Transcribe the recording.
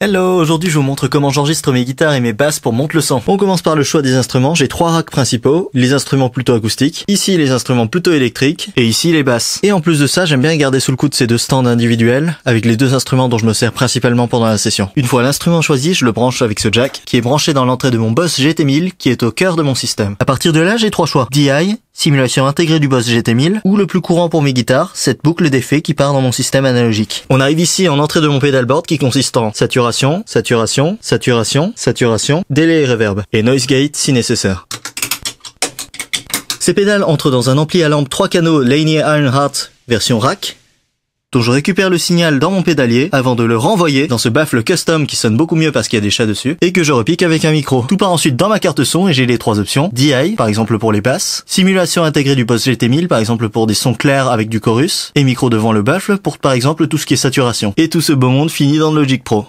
Hello, aujourd'hui je vous montre comment j'enregistre mes guitares et mes basses pour monter le sang. On commence par le choix des instruments, j'ai trois racks principaux, les instruments plutôt acoustiques, ici les instruments plutôt électriques, et ici les basses. Et en plus de ça, j'aime bien garder sous le coude ces deux stands individuels, avec les deux instruments dont je me sers principalement pendant la session. Une fois l'instrument choisi, je le branche avec ce jack, qui est branché dans l'entrée de mon Boss GT1000, qui est au cœur de mon système. À partir de là, j'ai trois choix, DI, simulation intégrée du Boss GT1000, ou le plus courant pour mes guitares, cette boucle d'effet qui part dans mon système analogique. On arrive ici en entrée de mon pedalboard qui consiste en saturation, saturation, saturation, saturation, délai et reverb, et noise gate si nécessaire. Ces pédales entrent dans un ampli à lampe 3 canaux Laney Ironheart version rack, donc je récupère le signal dans mon pédalier avant de le renvoyer dans ce baffle custom qui sonne beaucoup mieux parce qu'il y a des chats dessus et que je repique avec un micro. Tout part ensuite dans ma carte son et j'ai les trois options. DI, par exemple pour les basses, simulation intégrée du post GT1000, par exemple pour des sons clairs avec du chorus, et micro devant le baffle pour par exemple tout ce qui est saturation. Et tout ce beau monde finit dans le Logic Pro.